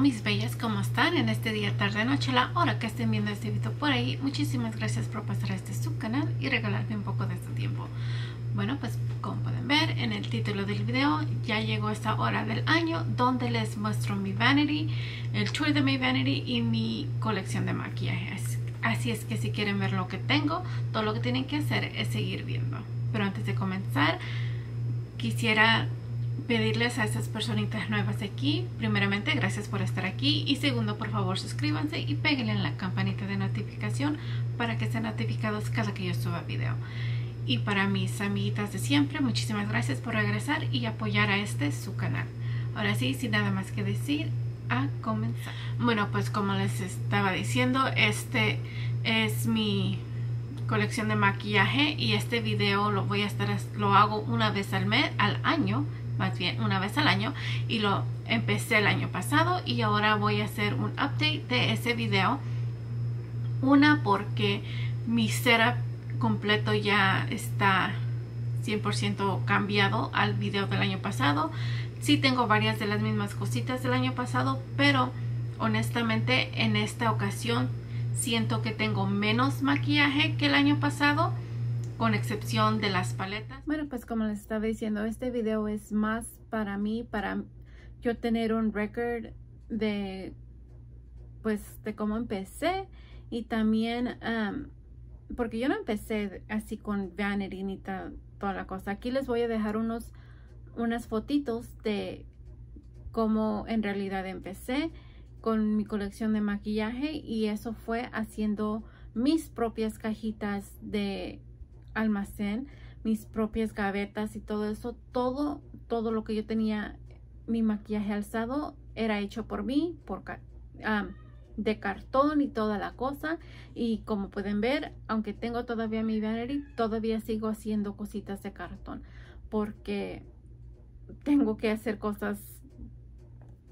mis bellas? ¿Cómo están en este día, tarde, noche, la hora que estén viendo este video por ahí? Muchísimas gracias por pasar a este subcanal y regalarme un poco de este tiempo. Bueno, pues como pueden ver en el título del video, ya llegó esta hora del año donde les muestro mi vanity, el tour de mi vanity y mi colección de maquillajes. Así es que si quieren ver lo que tengo, todo lo que tienen que hacer es seguir viendo. Pero antes de comenzar, quisiera pedirles a estas personitas nuevas aquí, primeramente gracias por estar aquí y segundo por favor suscríbanse y peguen en la campanita de notificación para que estén notificados cada que yo suba video. Y para mis amiguitas de siempre, muchísimas gracias por regresar y apoyar a este su canal. Ahora sí, sin nada más que decir, a comenzar. Bueno, pues como les estaba diciendo, este es mi colección de maquillaje y este video lo voy a estar lo hago una vez al mes al año más bien una vez al año y lo empecé el año pasado y ahora voy a hacer un update de ese video. Una porque mi setup completo ya está 100% cambiado al video del año pasado. Sí tengo varias de las mismas cositas del año pasado, pero honestamente en esta ocasión siento que tengo menos maquillaje que el año pasado con excepción de las paletas. Bueno, pues como les estaba diciendo, este video es más para mí, para yo tener un record de, pues, de cómo empecé y también, porque yo no empecé así con Vanity ni toda la cosa. Aquí les voy a dejar unos, unas fotitos de cómo en realidad empecé con mi colección de maquillaje y eso fue haciendo mis propias cajitas de almacén, mis propias gavetas y todo eso, todo, todo lo que yo tenía, mi maquillaje alzado era hecho por mí, por de cartón y toda la cosa. Y como pueden ver, aunque tengo todavía mi vanity, todavía sigo haciendo cositas de cartón porque tengo que hacer cosas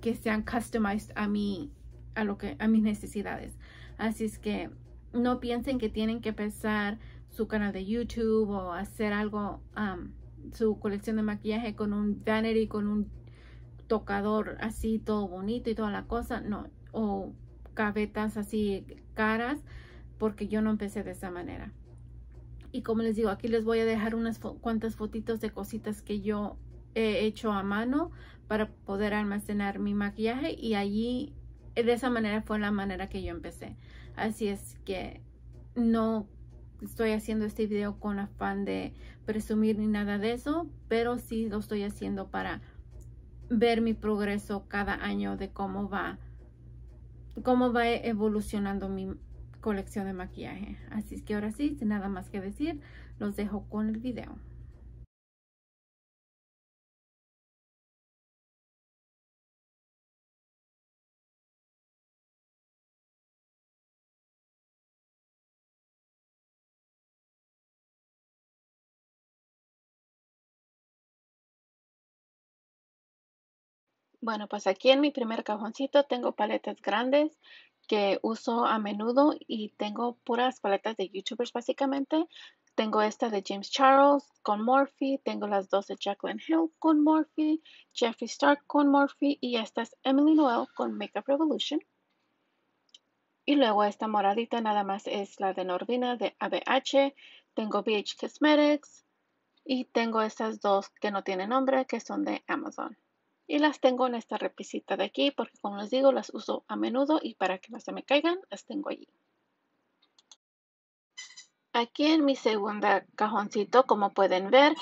que sean customized a mí, a lo que a mis necesidades. Así es que no piensen que tienen que pesar su canal de YouTube o hacer algo, su colección de maquillaje con un vanity, con un tocador así todo bonito y toda la cosa, no, o cabetas así caras, porque yo no empecé de esa manera. Y como les digo, aquí les voy a dejar unas cuantas fotitos de cositas que yo he hecho a mano para poder almacenar mi maquillaje y allí de esa manera fue la manera que yo empecé. Así es que no estoy haciendo este video con afán de presumir ni nada de eso, pero sí lo estoy haciendo para ver mi progreso cada año de cómo va, cómo va evolucionando mi colección de maquillaje. Así que ahora sí, sin nada más que decir, los dejo con el video. Bueno, pues aquí en mi primer cajoncito tengo paletas grandes que uso a menudo y tengo puras paletas de youtubers básicamente. Tengo esta de James Charles con Morphe, tengo las dos de Jacqueline Hill con Morphe, Jeffree Star con Morphe y esta es Emily Noel con Makeup Revolution. Y luego esta moradita nada más es la de Norvina de ABH. Tengo BH Cosmetics y tengo estas dos que no tienen nombre que son de Amazon. Y las tengo en esta repisita de aquí porque como les digo las uso a menudo y para que no se me caigan las tengo allí. Aquí en mi segunda cajoncito, como pueden ver,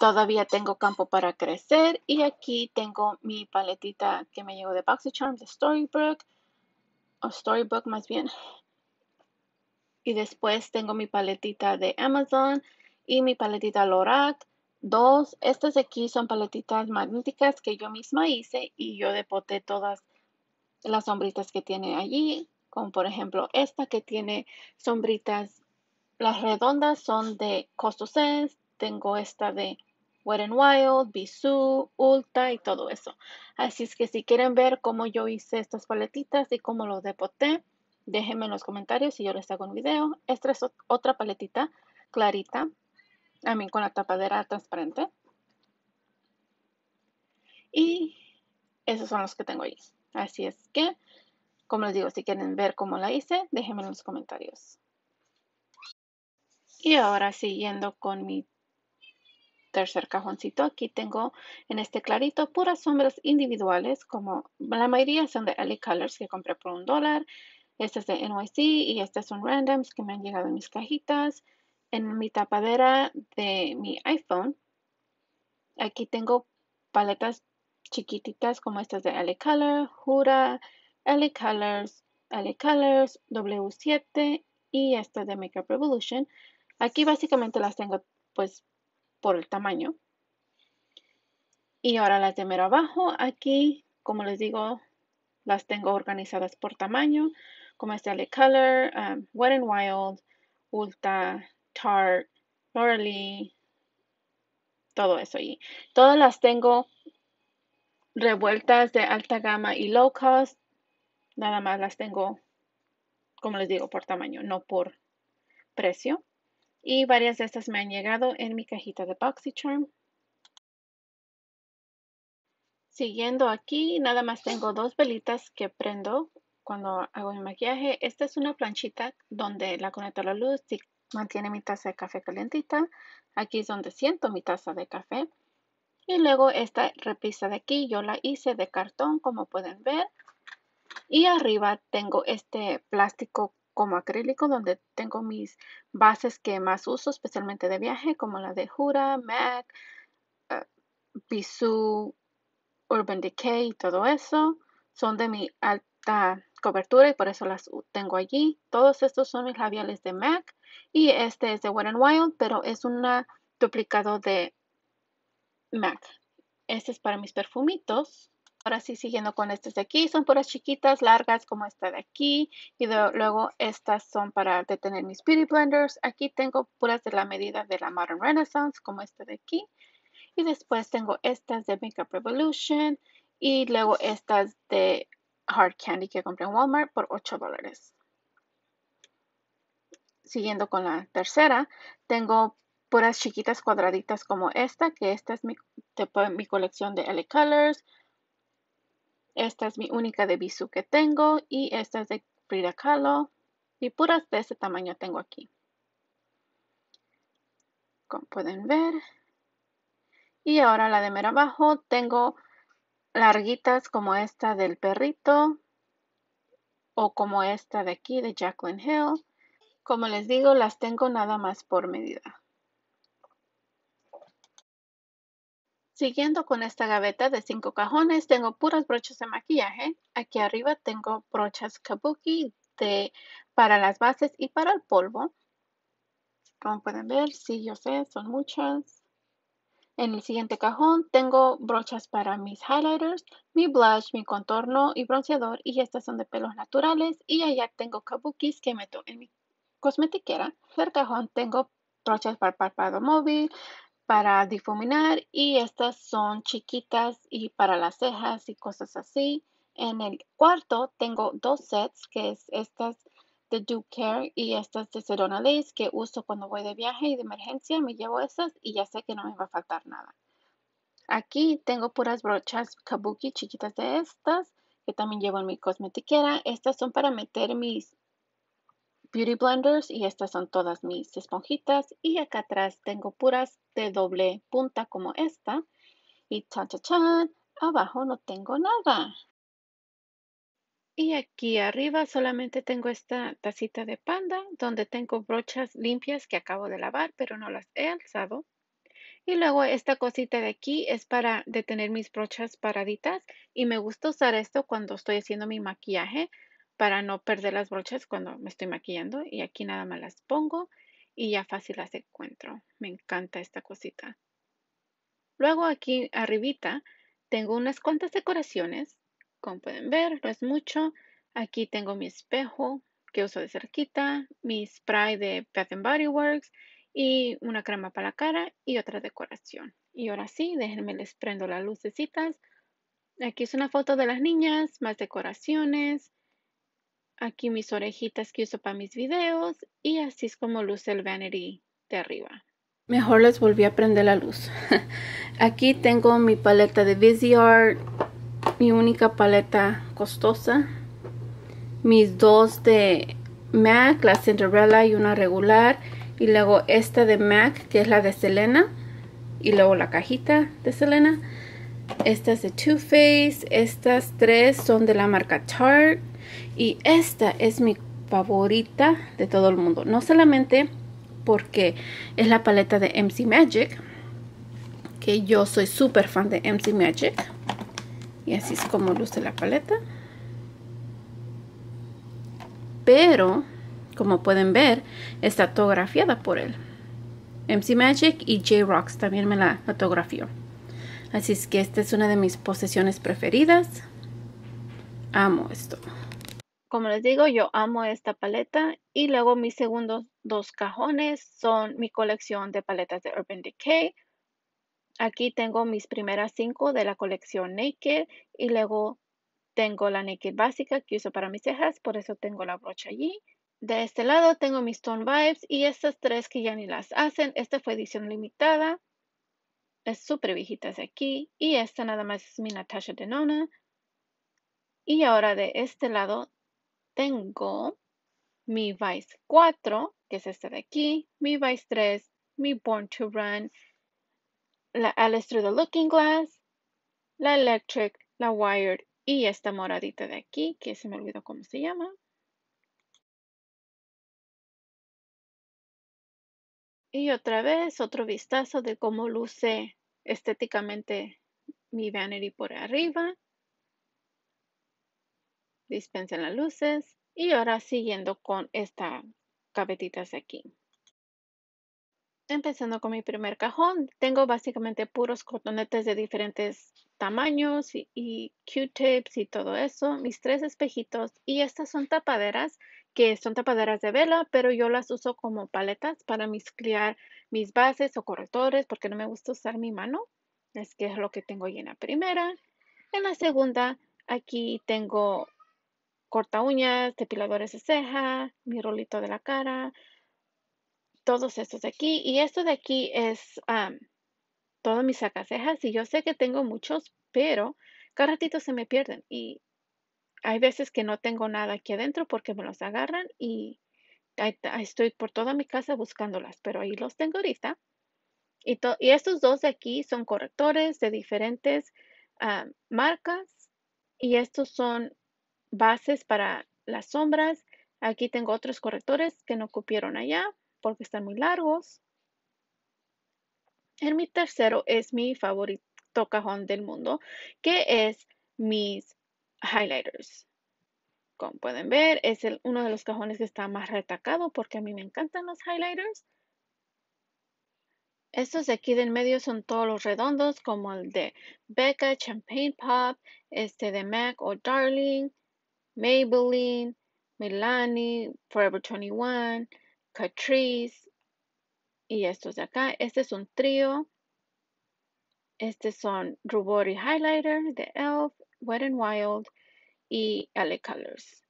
todavía tengo campo para crecer. Y aquí tengo mi paletita que me llegó de BoxyCharm, de Storybook, o Storybook más bien. Y después tengo mi paletita de Amazon y mi paletita Lorac. Dos, estas de aquí son paletitas magnéticas que yo misma hice y yo depoté todas las sombritas que tiene allí, como por ejemplo esta que tiene sombritas, las redondas son de Costo Sense, tengo esta de Wet n Wild, Bisu, Ulta y todo eso. Así es que si quieren ver cómo yo hice estas paletitas y cómo lo depoté, déjenme en los comentarios y yo les hago un video. Esta es otra paletita clarita también con la tapadera transparente. Y esos son los que tengo ahí. Así es que, como les digo, si quieren ver cómo la hice, déjenme en los comentarios. Y ahora siguiendo con mi tercer cajoncito, aquí tengo en este clarito puras sombras individuales, como la mayoría son de ali Colors que compré por un dólar. Este es de NYC y estas son randoms que me han llegado en mis cajitas en mi tapadera de mi iPhone, aquí tengo paletas chiquititas como estas de Ale Color, Jura, Ale Colors, Ale Colors, W7 y estas de Makeup Revolution. Aquí básicamente las tengo pues por el tamaño. Y ahora las de mero abajo, aquí como les digo, las tengo organizadas por tamaño, como este Ale Color, um, Wet n Wild, Ulta, Tarte, Morley, todo eso. Y todas las tengo revueltas de alta gama y low cost. Nada más las tengo, como les digo, por tamaño, no por precio. Y varias de estas me han llegado en mi cajita de charm. Siguiendo aquí, nada más tengo dos velitas que prendo cuando hago mi maquillaje. Esta es una planchita donde la conecto a la luz, Mantiene mi taza de café calientita. Aquí es donde siento mi taza de café. Y luego esta repisa de aquí yo la hice de cartón como pueden ver. Y arriba tengo este plástico como acrílico donde tengo mis bases que más uso, especialmente de viaje, como la de Jura, MAC, uh, Urban Decay y todo eso. Son de mi alta cobertura y por eso las tengo allí. Todos estos son mis labiales de MAC. Y este es de Wet n Wild, pero es un duplicado de MAC. Este es para mis perfumitos. Ahora sí, siguiendo con estas de aquí, son puras chiquitas, largas como esta de aquí. Y luego estas son para detener mis Beauty Blenders. Aquí tengo puras de la medida de la Modern Renaissance, como esta de aquí. Y después tengo estas de Makeup Revolution. Y luego estas de Hard Candy que compré en Walmart por 8 dólares siguiendo con la tercera, tengo puras chiquitas cuadraditas como esta, que esta es mi, colección de L Colors. Esta es mi única de Bisu que tengo y esta es de Frida Kahlo. Y puras de este tamaño tengo aquí. Como pueden ver. Y ahora la de mero abajo tengo larguitas como esta del perrito o como esta de aquí de Jacqueline Hill como les digo, las tengo nada más por medida. Siguiendo con esta gaveta de cinco cajones, tengo puras brochas de maquillaje. Aquí arriba tengo brochas kabuki de, para las bases y para el polvo. Como pueden ver, sí, yo sé, son muchas. En el siguiente cajón tengo brochas para mis highlighters, mi blush, mi contorno y bronceador. Y estas son de pelos naturales. Y allá tengo kabukis que meto en mi cosmetiquera. el cajón tengo brochas para párpado móvil, para difuminar y estas son chiquitas y para las cejas y cosas así. En el cuarto tengo dos sets que es estas de Do Care y estas de Serona Lace que uso cuando voy de viaje y de emergencia. Me llevo estas y ya sé que no me va a faltar nada. Aquí tengo puras brochas kabuki chiquitas de estas que también llevo en mi cosmetiquera. Estas son para meter mis Beauty Blenders y estas son todas mis esponjitas y acá atrás tengo puras de doble punta como esta y cha chan, chan, abajo no tengo nada. Y aquí arriba solamente tengo esta tacita de panda donde tengo brochas limpias que acabo de lavar pero no las he alzado. Y luego esta cosita de aquí es para detener mis brochas paraditas y me gusta usar esto cuando estoy haciendo mi maquillaje para no perder las brochas cuando me estoy maquillando y aquí nada más las pongo y ya fácil las encuentro. Me encanta esta cosita. Luego aquí arribita tengo unas cuantas decoraciones. Como pueden ver, no es mucho. Aquí tengo mi espejo que uso de cerquita, mi spray de Bath Body Works y una crema para la cara y otra decoración. Y ahora sí, déjenme les prendo las lucecitas. Aquí es una foto de las niñas, más decoraciones, Aquí mis orejitas que uso para mis videos y así es como luce el vanity de arriba. Mejor les volví a prender la luz. Aquí tengo mi paleta de VisiArt, mi única paleta costosa. Mis dos de MAC, la Cinderella y una regular. Y luego esta de MAC, que es la de Selena. Y luego la cajita de Selena. Estas de Too Faced. Estas tres son de la marca Tarte y esta es mi favorita de todo el mundo. No solamente porque es la paleta de MC Magic, que yo soy súper fan de MC Magic. Y así es como luce la paleta. Pero, como pueden ver, está autografiada por él. MC Magic y J-Rocks también me la fotografió. Así es que esta es una de mis posesiones preferidas. Amo esto como les digo, yo amo esta paleta. Y luego mis segundos dos cajones son mi colección de paletas de Urban Decay. Aquí tengo mis primeras cinco de la colección Naked y luego tengo la Naked básica que uso para mis cejas, por eso tengo la brocha allí. De este lado tengo mis Stone Vibes y estas tres que ya ni las hacen. Esta fue edición limitada. Es súper viejita de aquí. Y esta nada más es mi Natasha Denona. Y ahora de este lado tengo mi vice 4, que es este de aquí, mi vice 3, mi born to run, la Alice through the looking glass, la electric, la wired y esta moradita de aquí, que se me olvidó cómo se llama. Y otra vez, otro vistazo de cómo luce estéticamente mi vanity por arriba dispensen las luces y ahora siguiendo con esta gavetitas de aquí. Empezando con mi primer cajón, tengo básicamente puros cotonetes de diferentes tamaños y, Q-tips y todo eso, mis tres espejitos y estas son tapaderas que son tapaderas de vela, pero yo las uso como paletas para mezclar mis bases o correctores porque no me gusta usar mi mano. Es que es lo que tengo ahí en la primera. En la segunda, aquí tengo corta uñas, depiladores de ceja, mi rolito de la cara, todos estos de aquí. Y esto de aquí es um, todos mis cejas. Y yo sé que tengo muchos, pero cada ratito se me pierden. Y hay veces que no tengo nada aquí adentro porque me los agarran y estoy por toda mi casa buscándolas. Pero ahí los tengo ahorita. Y, y estos dos de aquí son correctores de diferentes marcas. Y estos son bases para las sombras. Aquí tengo otros correctores que no cupieron allá porque están muy largos. En mi tercero es mi favorito cajón del mundo, que es mis highlighters. Como pueden ver, es uno de los cajones que está más retacado porque a mí me encantan los highlighters. Estos de aquí del medio son todos los redondos, como el de Becca, Champagne Pop, este de Mac o Darling, Maybelline, Milani, Forever 21, Catrice y estos de acá. Este es un trío. Estos son Rubori Highlighter The e.l.f., Wet n Wild y LA Colors.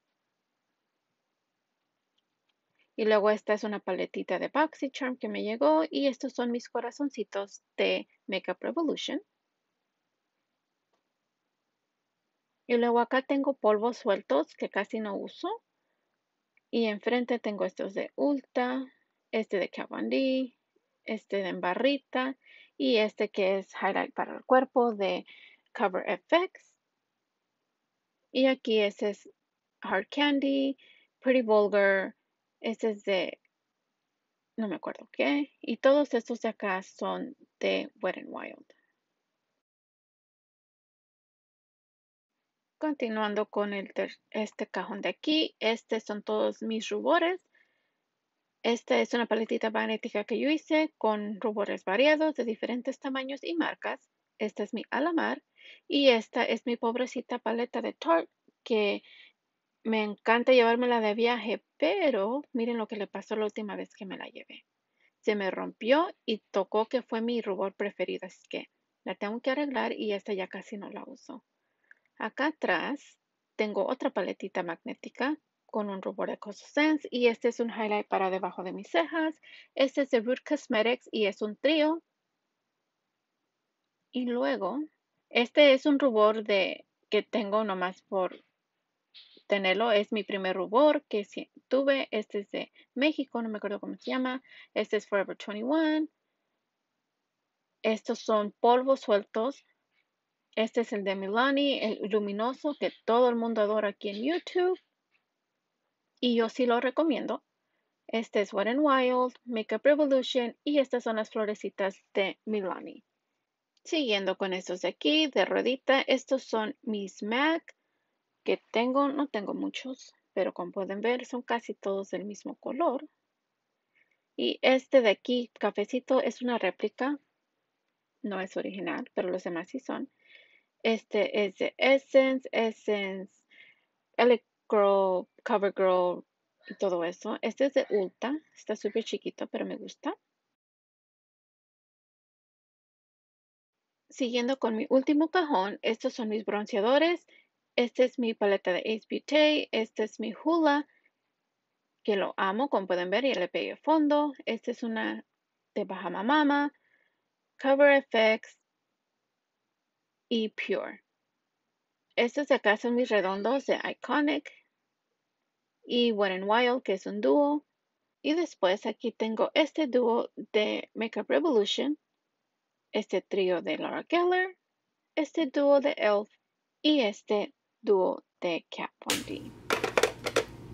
Y luego esta es una paletita de BoxyCharm que me llegó y estos son mis corazoncitos de Makeup Revolution. Y luego acá tengo polvos sueltos que casi no uso. Y enfrente tengo estos de Ulta, este de Cavendish, este de Embarrita y este que es Highlight para el cuerpo de Cover FX. Y aquí ese es Hard Candy, Pretty Vulgar, este es de no me acuerdo qué. Y todos estos de acá son de Wet n Wild. continuando con este cajón de aquí, estos son todos mis rubores. Esta es una paletita magnética que yo hice con rubores variados de diferentes tamaños y marcas. Esta es mi Alamar y esta es mi pobrecita paleta de Tarte que me encanta llevármela de viaje, pero miren lo que le pasó la última vez que me la llevé. Se me rompió y tocó que fue mi rubor preferido, así que la tengo que arreglar y esta ya casi no la uso. Acá atrás tengo otra paletita magnética con un rubor de Sense y este es un highlight para debajo de mis cejas. Este es de Root Cosmetics y es un trío. Y luego, este es un rubor de que tengo nomás por tenerlo. Es mi primer rubor que tuve. Este es de México, no me acuerdo cómo se llama. Este es Forever 21. Estos son polvos sueltos este es el de Milani, el luminoso que todo el mundo adora aquí en YouTube. Y yo sí lo recomiendo. Este es Wet n Wild, Makeup Revolution y estas son las florecitas de Milani. Siguiendo con estos de aquí, de rodita, estos son mis MAC que tengo, no tengo muchos, pero como pueden ver son casi todos del mismo color. Y este de aquí, cafecito, es una réplica, no es original, pero los demás sí son. Este es de Essence, Essence, Electro, CoverGirl y todo eso. Este es de Ulta. Está súper chiquito, pero me gusta. Siguiendo con mi último cajón, estos son mis bronceadores. Esta es mi paleta de Ace Esta es mi Hula, que lo amo, como pueden ver, y le pegué fondo. Esta es una de Bahama Mama. Cover effects y Pure. Estos de acá son mis redondos de Iconic y Wet n Wild, que es un dúo. Y después aquí tengo este dúo de Makeup Revolution, este trío de Laura Keller, este dúo de Elf y este dúo de Kat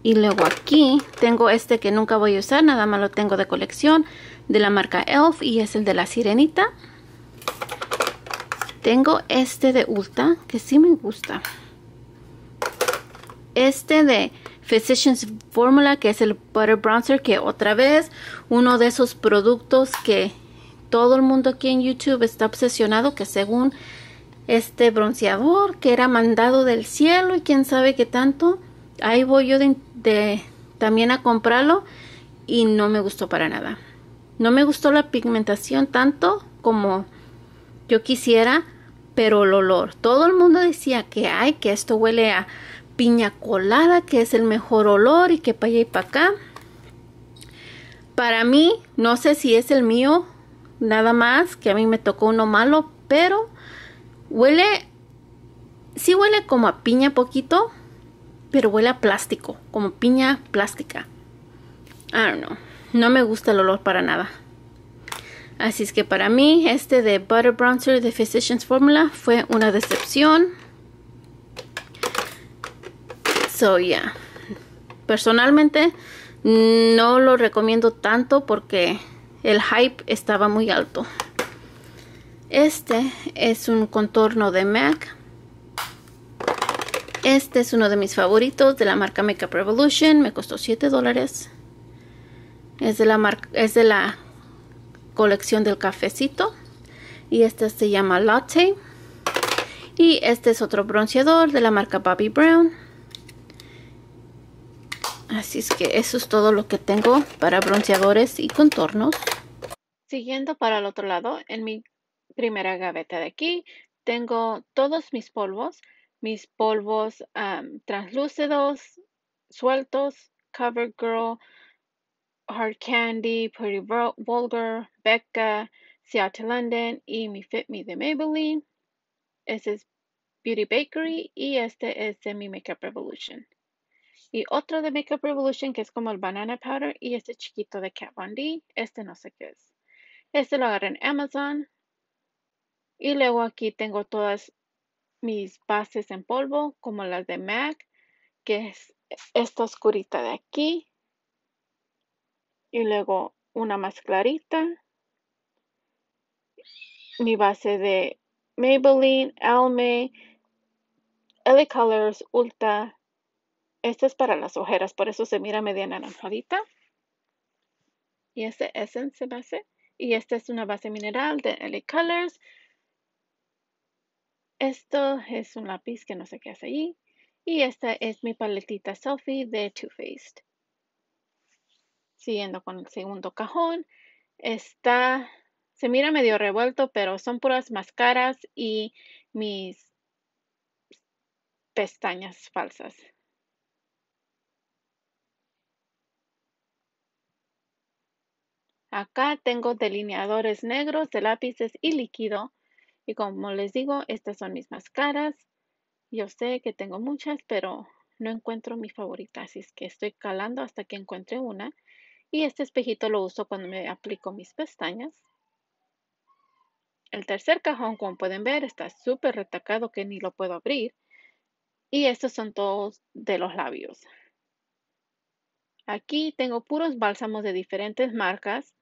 Y luego aquí tengo este que nunca voy a usar, nada más lo tengo de colección, de la marca Elf y es el de la sirenita. Tengo este de Ulta, que sí me gusta. Este de Physicians Formula, que es el Butter Bronzer, que otra vez uno de esos productos que todo el mundo aquí en YouTube está obsesionado, que según este bronceador que era mandado del cielo y quién sabe qué tanto, ahí voy yo también a comprarlo y no me gustó para nada. No me gustó la pigmentación tanto como yo quisiera, pero el olor. Todo el mundo decía que hay que esto huele a piña colada, que es el mejor olor y que para allá y para acá. Para mí, no sé si es el mío, nada más, que a mí me tocó uno malo, pero huele, sí huele como a piña poquito, pero huele a plástico, como piña plástica. I don't no me gusta el olor para nada. Así es que para mí este de Butter Bronzer de Physicians Formula fue una decepción. So yeah. Personalmente no lo recomiendo tanto porque el hype estaba muy alto. Este es un contorno de MAC. Este es uno de mis favoritos de la marca Makeup Revolution. Me costó 7 dólares. Es de la marca, es de la colección del cafecito. Y este se llama Latte. Y este es otro bronceador de la marca Bobby Brown. Así es que eso es todo lo que tengo para bronceadores y contornos. Siguiendo para el otro lado, en mi primera gaveta de aquí, tengo todos mis polvos, mis polvos translúcidos, sueltos, girl Hard Candy, Pretty Vulgar, Becca, Seattle London y Mi Fit Me de Maybelline. Este es Beauty Bakery y este es de mi Makeup Revolution. Y otro de Makeup Revolution que es como el Banana Powder y este chiquito de Kat Von D. Este no sé qué es. Este lo agarré en Amazon. Y luego aquí tengo todas mis bases en polvo como las de MAC que es esta oscurita de aquí y luego una más clarita. Mi base de Maybelline, Almay, LA Colors, Ulta. Esta es para las ojeras, por eso se mira mediana naranjadita. Y este Essence base. Y esta es una base mineral de LA Colors. Esto es un lápiz que no sé qué hace ahí. Y esta es mi paletita selfie de Too Faced. Siguiendo con el segundo cajón, está, se mira medio revuelto, pero son puras máscaras y mis pestañas falsas. Acá tengo delineadores negros de lápices y líquido. Y como les digo, estas son mis máscaras. Yo sé que tengo muchas, pero no encuentro mi favorita, así es que estoy calando hasta que encuentre una. Y este espejito lo uso cuando me aplico mis pestañas. El tercer cajón, como pueden ver, está súper retacado que ni lo puedo abrir. Y estos son todos de los labios. Aquí tengo puros bálsamos de diferentes marcas.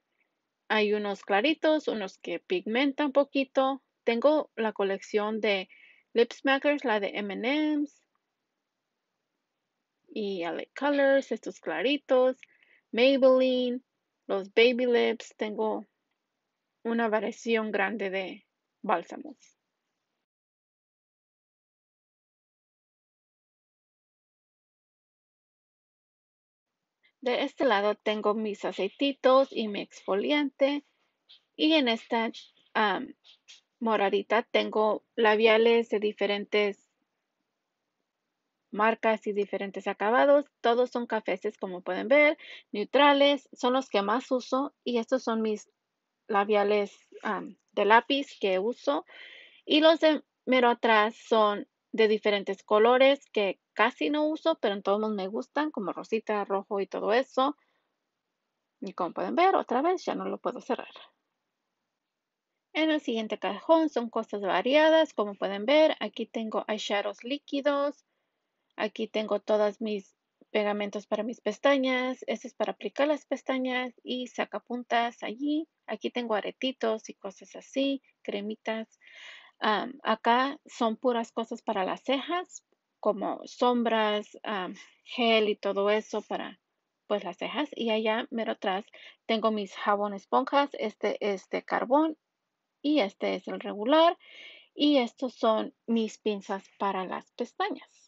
Hay unos claritos, unos que pigmentan poquito. Tengo la colección de Lip Smackers, la de M&M's. Y LA Colors, estos claritos. Maybelline, los Baby Lips, tengo una variación grande de bálsamos. De este lado tengo mis aceititos y mi exfoliante. Y en esta moradita tengo labiales de diferentes marcas y diferentes acabados. Todos son cafeses, como pueden ver, neutrales, son los que más uso y estos son mis labiales de lápiz que uso. Y los de mero atrás son de diferentes colores que casi no uso, pero en todos me gustan, como rosita, rojo y todo eso. Y como pueden ver, otra vez ya no lo puedo cerrar. En el siguiente cajón son cosas variadas, como pueden ver, aquí tengo eyeshadows líquidos, Aquí tengo todas mis pegamentos para mis pestañas. Este es para aplicar las pestañas y sacapuntas allí. Aquí tengo aretitos y cosas así, cremitas. acá son puras cosas para las cejas, como sombras, gel y todo eso para pues las cejas. Y allá mero atrás tengo mis jabón esponjas. Este es de carbón y este es el regular. Y estos son mis pinzas para las pestañas.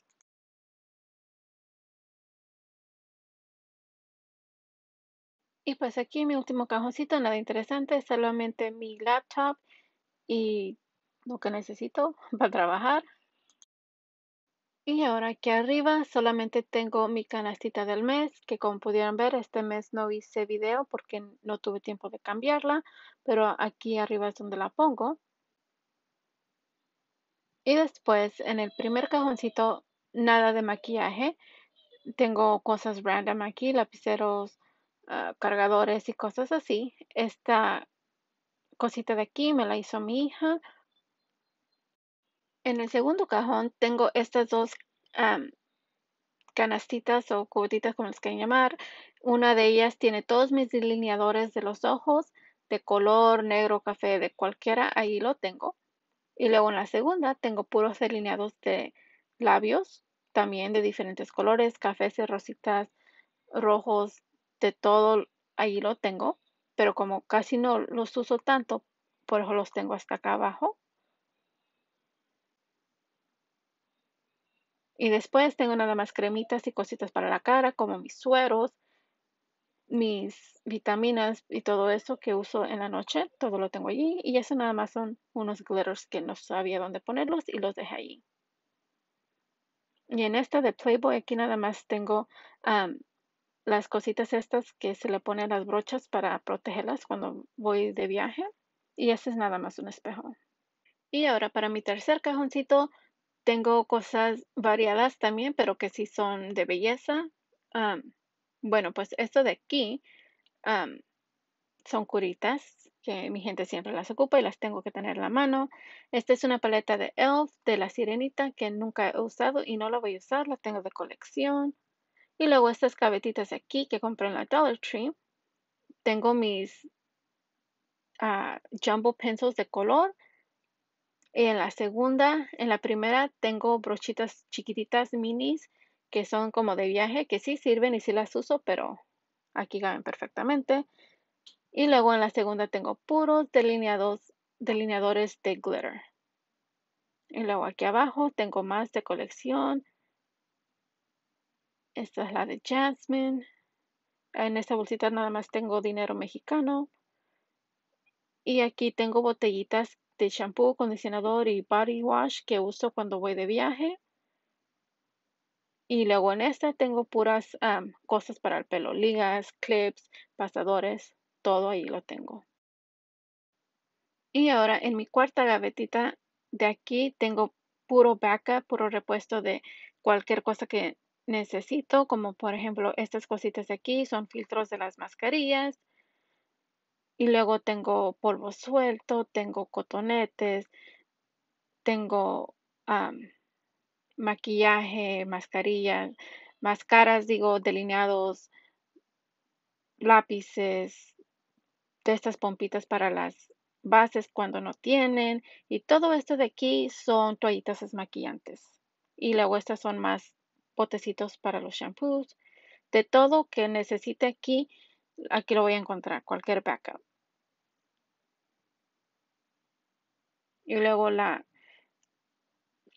Y pues aquí mi último cajoncito, nada interesante, solamente mi laptop y lo que necesito para trabajar. Y ahora aquí arriba solamente tengo mi canastita del mes, que como pudieron ver, este mes no hice video porque no tuve tiempo de cambiarla, pero aquí arriba es donde la pongo. Y después, en el primer cajoncito, nada de maquillaje. Tengo cosas random aquí, lapiceros, Ah, cargadores y cosas así. Esta cosita de aquí me la hizo mi hija. En el segundo cajón tengo estas dos canastitas o cubetitas como les quieran llamar. Una de ellas tiene todos mis delineadores de los ojos de color negro, café, de cualquiera. Ahí lo tengo. Y luego en la segunda tengo puros delineados de labios, también de diferentes colores, cafés y rositas, rojos, de todo ahí lo tengo, pero como casi no los uso tanto, por eso los tengo hasta acá abajo. Y después tengo nada más cremitas y cositas para la cara, como mis sueros, mis vitaminas y todo eso que uso en la noche, todo lo tengo allí. Y eso nada más son unos glitters que no sabía dónde ponerlos y los dejé allí. Y en esta de Playboy aquí nada más tengo las cositas estas que se le ponen las brochas para protegerlas cuando voy de viaje. Y ese es nada más un espejo. Y ahora para mi tercer cajoncito tengo cosas variadas también, pero que sí son de belleza. bueno, pues esto de aquí son curitas que mi gente siempre las ocupa y las tengo que tener en la mano. Esta es una paleta de ELF de la sirenita que nunca he usado y no la voy a usar, la tengo de colección. Y luego estas cabetitas aquí que compré en la Dollar Tree. Tengo mis ah, jumbo pencils de color. Y en la segunda, en la primera, tengo brochitas chiquititas minis que son como de viaje, que sí sirven y sí las uso, pero aquí caben perfectamente. Y luego en la segunda tengo puros delineados, delineadores de glitter. Y luego aquí abajo tengo más de colección. Esta es la de Jasmine. En esta bolsita nada más tengo dinero mexicano. Y aquí tengo botellitas de shampoo, condicionador y body wash que uso cuando voy de viaje. Y luego en esta tengo puras cosas para el pelo, ligas, clips, pasadores, todo ahí lo tengo. Y ahora en mi cuarta gavetita de aquí tengo puro backup, puro repuesto de cualquier cosa que necesito, como por ejemplo estas cositas de aquí son filtros de las mascarillas. Y luego tengo polvo suelto, tengo cotonetes, tengo maquillaje, mascarillas, máscaras, digo, delineados, lápices, de estas pompitas para las bases cuando no tienen. Y todo esto de aquí son toallitas desmaquillantes. Y luego estas son más Botecitos para los shampoos, de todo que necesite aquí, aquí lo voy a encontrar, cualquier backup. Y luego la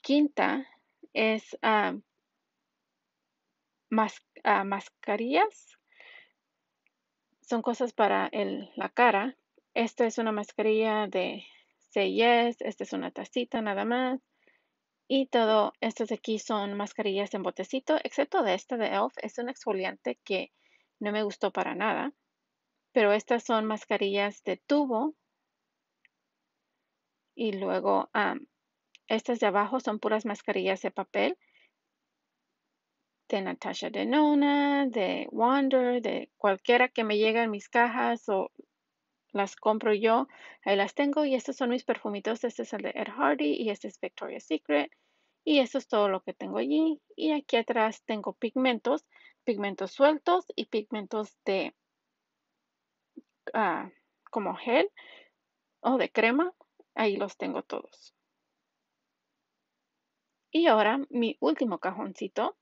quinta es ah, ah, mascarillas. Son cosas para el, la cara. Esta es una mascarilla de 6 esta es una tacita nada más. Y todo estos de aquí son mascarillas en botecito, excepto de esta de ELF. Es un exfoliante que no me gustó para nada. Pero estas son mascarillas de tubo. Y luego ah, estas de abajo son puras mascarillas de papel. De Natasha Denona, de Wander, de cualquiera que me llega en mis cajas o las compro yo, ahí las tengo y estos son mis perfumitos, este es el de Ed Hardy y este es Victoria's Secret y esto es todo lo que tengo allí y aquí atrás tengo pigmentos, pigmentos sueltos y pigmentos de ah, como gel o de crema, ahí los tengo todos. Y ahora mi último cajoncito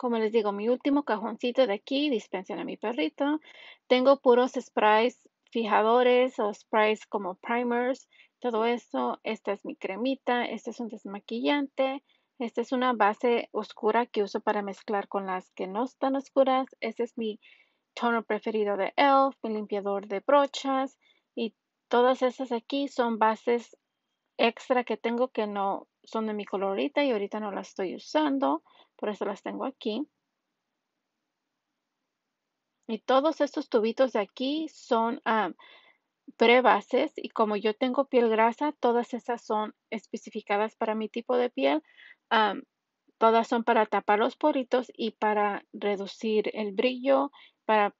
como les digo, mi último cajoncito de aquí, dispensen a mi perrito. Tengo puros sprays fijadores o sprays como primers, todo eso. Esta es mi cremita, este es un desmaquillante. Esta es una base oscura que uso para mezclar con las que no están oscuras. Este es mi tono preferido de ELF, mi limpiador de brochas y todas esas aquí son bases extra que tengo que no son de mi colorita y ahorita no las estoy usando. Por eso las tengo aquí. Y todos estos tubitos de aquí son ah, prebases y como yo tengo piel grasa, todas esas son especificadas para mi tipo de piel. Ah, todas son para tapar los poritos y para reducir el brillo, para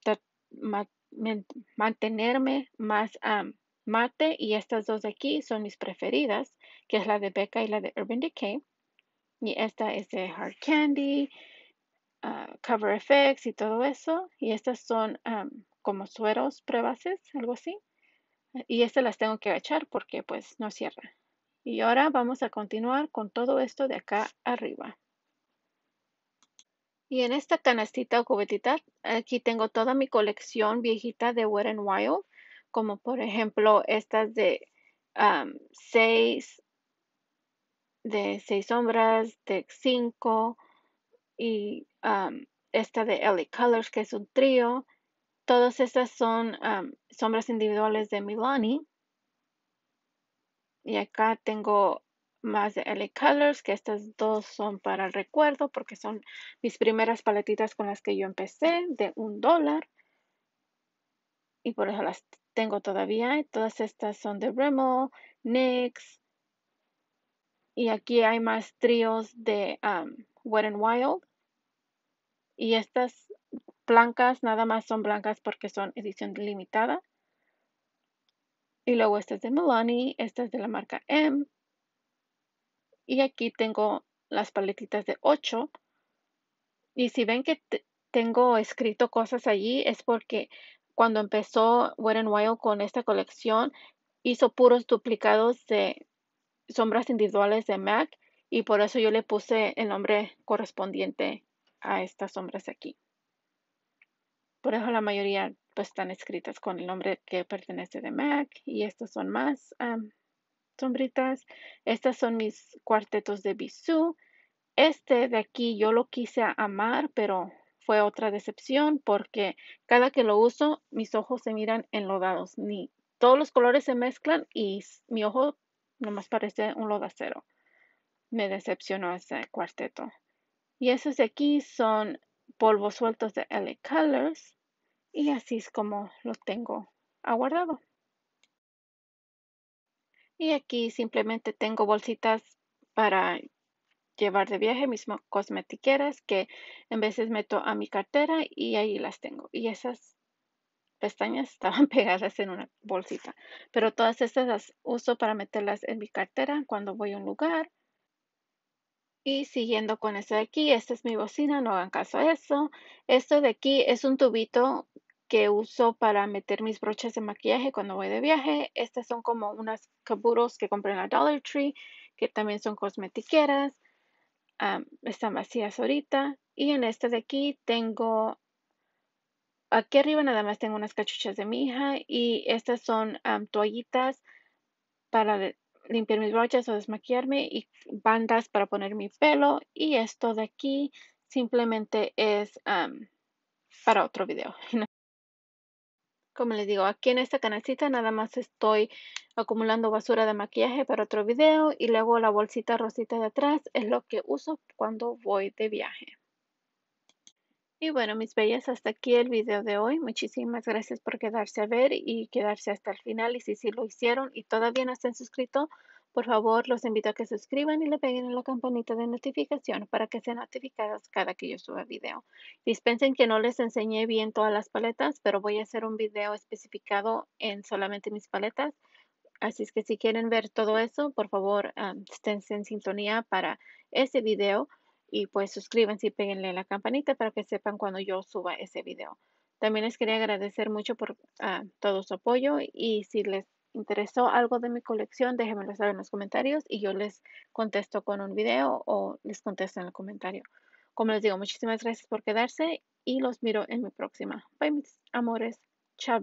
mantenerme más ah, mate. Y estas dos de aquí son mis preferidas, que es la de Becca y la de Urban Decay. Y esta es de Hard Candy, ah, Cover Effects y todo eso. Y estas son como sueros prebases, algo así. Y estas las tengo que agachar porque pues no cierra. Y ahora vamos a continuar con todo esto de acá arriba. Y en esta canastita o cubetita, aquí tengo toda mi colección viejita de Wet n Wild, como por ejemplo estas de 6, de Seis Sombras, de Cinco y esta de LA Colors, que es un trío. Todas estas son sombras individuales de Milani. Y acá tengo más de LA Colors, que estas dos son para el recuerdo, porque son mis primeras paletitas con las que yo empecé, de un dólar. Y por eso las tengo todavía. Todas estas son de Rimmel, NYX, y aquí hay más tríos de um, Wet n Wild. Y estas blancas nada más son blancas porque son edición limitada. Y luego esta es de Milani, esta es de la marca M. Y aquí tengo las paletitas de 8. Y si ven que tengo escrito cosas allí es porque cuando empezó Wet n Wild con esta colección hizo puros duplicados de sombras individuales de MAC y por eso yo le puse el nombre correspondiente a estas sombras aquí. Por eso la mayoría pues, están escritas con el nombre que pertenece de MAC y estas son más sombritas. Estas son mis cuartetos de Bisú. Este de aquí yo lo quise amar, pero fue otra decepción porque cada que lo uso mis ojos se miran enlodados, ni todos los colores se mezclan y mi ojo Nomás parece un lodacero. Me decepcionó ese cuarteto. Y esos de aquí son polvos sueltos de LA Colors. Y así es como lo tengo aguardado. Y aquí simplemente tengo bolsitas para llevar de viaje mis cosmetiqueras que en veces meto a mi cartera y ahí las tengo. Y esas pestañas estaban pegadas en una bolsita. Pero todas estas las uso para meterlas en mi cartera cuando voy a un lugar. Y siguiendo con esto de aquí, esta es mi bocina, no hagan caso a eso. Esto de aquí es un tubito que uso para meter mis brochas de maquillaje cuando voy de viaje. Estas son como unas caburos que compré en la Dollar Tree, que también son cosmetiqueras. están vacías ahorita. Y en esta de aquí tengo Aquí arriba nada más tengo unas cachuchas de mi hija y estas son toallitas para limpiar mis brochas o desmaquillarme y bandas para poner mi pelo y esto de aquí simplemente es para otro video. Como les digo, aquí en esta canacita nada más estoy acumulando basura de maquillaje para otro video y luego la bolsita rosita de atrás es lo que uso cuando voy de viaje. Y bueno, mis bellas, hasta aquí el video de hoy. Muchísimas gracias por quedarse a ver y quedarse hasta el final. Y si sí lo hicieron y todavía no están suscritos, por favor, los invito a que se suscriban y le peguen en la campanita de notificación para que sean notificados cada que yo suba video. Dispensen que no les enseñé bien todas las paletas, pero voy a hacer un video especificado en solamente mis paletas. Así es que si quieren ver todo eso, por favor, ah, estén en sintonía para ese video y pues suscríbanse y peguenle la campanita para que sepan cuando yo suba ese video. También les quería agradecer mucho por ah, todo su apoyo y si les interesó algo de mi colección, déjenmelo saber en los comentarios y yo les contesto con un video o les contesto en el comentario. Como les digo, muchísimas gracias por quedarse y los miro en mi próxima. Bye, mis amores. Chao,